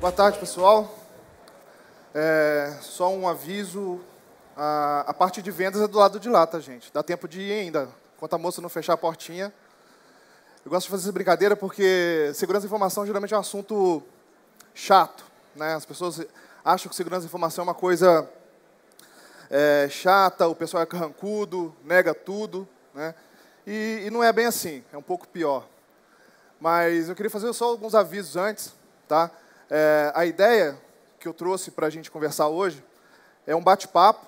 Boa tarde, pessoal. É, só um aviso: a, a, parte de vendas é do lado de lá, tá, gente? Dá tempo de ir ainda, enquanto a moça não fechar a portinha. Eu gosto de fazer essa brincadeira porque segurança e informação geralmente é um assunto chato. Né? As pessoas acham que segurança e informação é uma coisa é, chata, o pessoal é carrancudo, nega tudo. Né? E, e não é bem assim, é um pouco pior. Mas eu queria fazer só alguns avisos antes, tá? É, a ideia que eu trouxe para a gente conversar hoje é um bate-papo,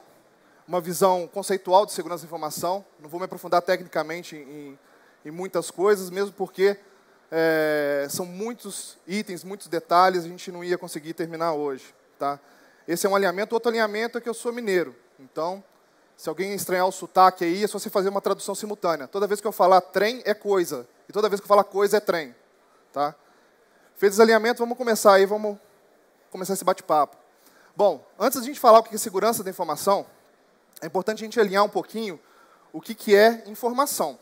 uma visão conceitual de segurança da informação. Não vou me aprofundar tecnicamente em, em muitas coisas, mesmo porque é, são muitos itens, muitos detalhes, a gente não ia conseguir terminar hoje. Tá? Esse é um alinhamento. Outro alinhamento é que eu sou mineiro. Então, se alguém estranhar o sotaque aí, é só você fazer uma tradução simultânea. Toda vez que eu falar trem, é coisa. E toda vez que eu falar coisa, é trem. Tá? Fez desalinhamento, vamos começar aí, vamos começar esse bate-papo. Bom, antes a gente falar o que é segurança da informação, é importante a gente alinhar um pouquinho o que, que é informação.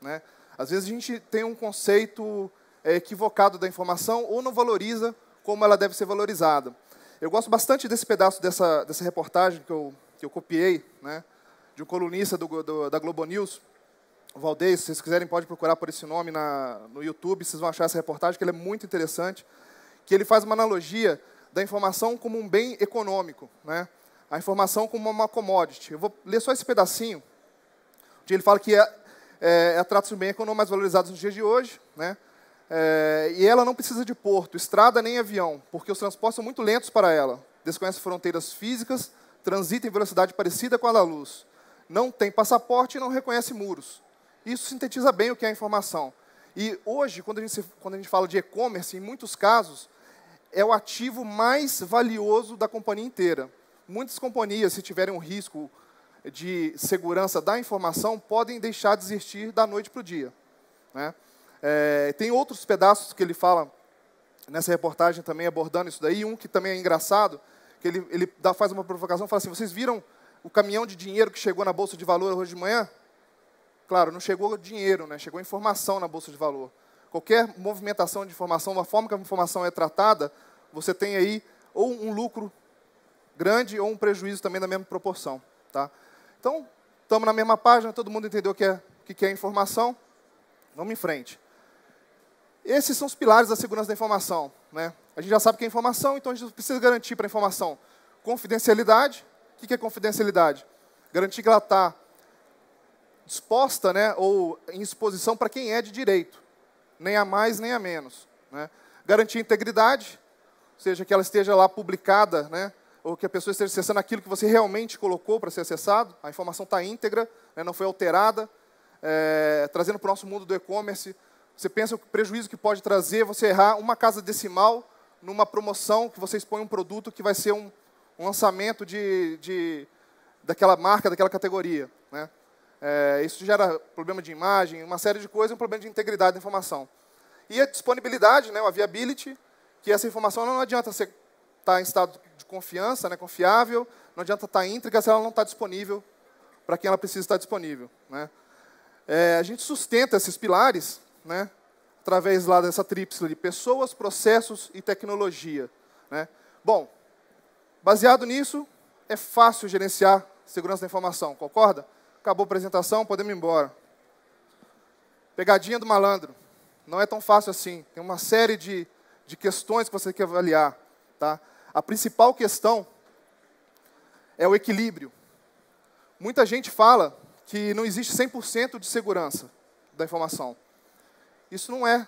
Né? Às vezes a gente tem um conceito é, equivocado da informação ou não valoriza como ela deve ser valorizada. Eu gosto bastante desse pedaço dessa, dessa reportagem que eu, que eu copiei, né, de um colunista do, do, da Globo News, Valdez, se vocês quiserem, pode procurar por esse nome na, no YouTube, vocês vão achar essa reportagem, que ela é muito interessante, que ele faz uma analogia da informação como um bem econômico, né? a informação como uma commodity. Eu vou ler só esse pedacinho, onde ele fala que é, é, é trata-se de um bem econômico mais valorizado nos dias de hoje, né? É, e ela não precisa de porto, estrada nem avião, porque os transportes são muito lentos para ela, desconhece fronteiras físicas, transita em velocidade parecida com a da luz, não tem passaporte e não reconhece muros. Isso sintetiza bem o que é a informação. E hoje, quando a gente, se, quando a gente fala de e-commerce, em muitos casos, é o ativo mais valioso da companhia inteira. Muitas companhias, se tiverem um risco de segurança da informação, podem deixar de existir da noite para o dia. Né? É, tem outros pedaços que ele fala nessa reportagem também abordando isso daí, um que também é engraçado, que ele, ele dá, faz uma provocação, fala assim, vocês viram o caminhão de dinheiro que chegou na Bolsa de Valor hoje de manhã? Claro, não chegou dinheiro, né? chegou informação na bolsa de valor. Qualquer movimentação de informação, uma forma que a informação é tratada, você tem aí ou um lucro grande ou um prejuízo também na mesma proporção. Tá? Então, estamos na mesma página, todo mundo entendeu o que, é, o que é informação. Vamos em frente. Esses são os pilares da segurança da informação. Né? A gente já sabe o que é informação, então a gente precisa garantir para a informação confidencialidade. O que é confidencialidade? Garantir que ela está exposta, né, ou em exposição para quem é de direito, nem a mais nem a menos. Né? Garantir integridade, ou seja, que ela esteja lá publicada, né, ou que a pessoa esteja acessando aquilo que você realmente colocou para ser acessado, a informação está íntegra, né, não foi alterada, é, trazendo para o nosso mundo do e-commerce, você pensa o prejuízo que pode trazer você errar uma casa decimal numa promoção que você expõe um produto que vai ser um, um lançamento de, de, daquela marca, daquela categoria. Né? É, isso gera problema de imagem, uma série de coisas, um problema de integridade da informação. E a disponibilidade, né, o availability, que essa informação não adianta estar tá em estado de confiança, né, confiável, não adianta estar tá íntegra se ela não está disponível para quem ela precisa estar tá disponível. Né. É, a gente sustenta esses pilares né, através lá dessa tríplice de pessoas, processos e tecnologia. Né. Bom, baseado nisso, é fácil gerenciar segurança da informação, concorda? acabou a apresentação, podemos ir embora. Pegadinha do malandro. Não é tão fácil assim. Tem uma série de, de questões que você tem que avaliar. Tá? A principal questão é o equilíbrio. Muita gente fala que não existe 100% de segurança da informação. Isso não é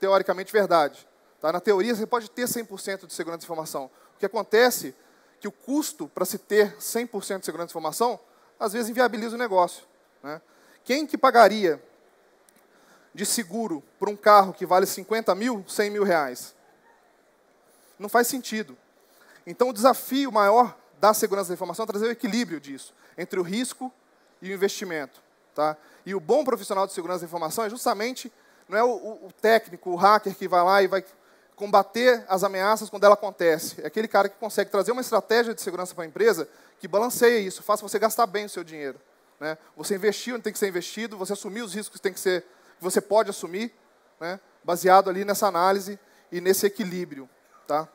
teoricamente verdade. Tá? Na teoria, você pode ter 100% de segurança de informação. O que acontece é que o custo para se ter 100% de segurança de informação às vezes inviabiliza o negócio. Né? Quem que pagaria de seguro por um carro que vale 50 mil, 100 mil reais? Não faz sentido. Então, o desafio maior da segurança da informação é trazer o equilíbrio disso, entre o risco e o investimento. Tá? E o bom profissional de segurança da informação é justamente, não é o, o técnico, o hacker que vai lá e vai combater as ameaças quando ela acontece. É aquele cara que consegue trazer uma estratégia de segurança para a empresa que balanceia isso, faça você gastar bem o seu dinheiro. Né? Você investiu onde tem que ser investido, você assumir os riscos que tem que ser, você pode assumir, né? baseado ali nessa análise e nesse equilíbrio. Tá?